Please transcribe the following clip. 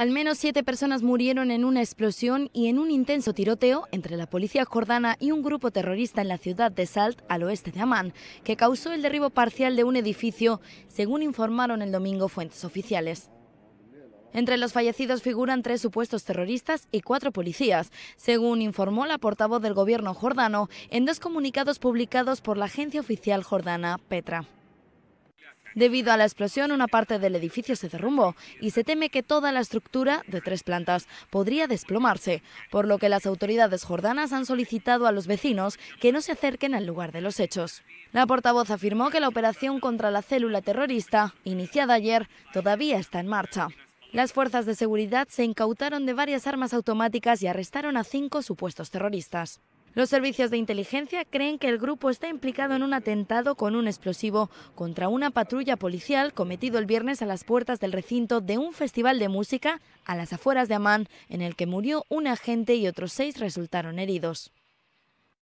Al menos siete personas murieron en una explosión y en un intenso tiroteo entre la policía jordana y un grupo terrorista en la ciudad de Salt, al oeste de Amán, que causó el derribo parcial de un edificio, según informaron el domingo fuentes oficiales. Entre los fallecidos figuran tres supuestos terroristas y cuatro policías, según informó la portavoz del gobierno jordano en dos comunicados publicados por la agencia oficial jordana Petra. Debido a la explosión, una parte del edificio se derrumbó y se teme que toda la estructura de tres plantas podría desplomarse, por lo que las autoridades jordanas han solicitado a los vecinos que no se acerquen al lugar de los hechos. La portavoz afirmó que la operación contra la célula terrorista, iniciada ayer, todavía está en marcha. Las fuerzas de seguridad se incautaron de varias armas automáticas y arrestaron a cinco supuestos terroristas. Los servicios de inteligencia creen que el grupo está implicado en un atentado con un explosivo contra una patrulla policial cometido el viernes a las puertas del recinto de un festival de música a las afueras de Amán, en el que murió un agente y otros seis resultaron heridos.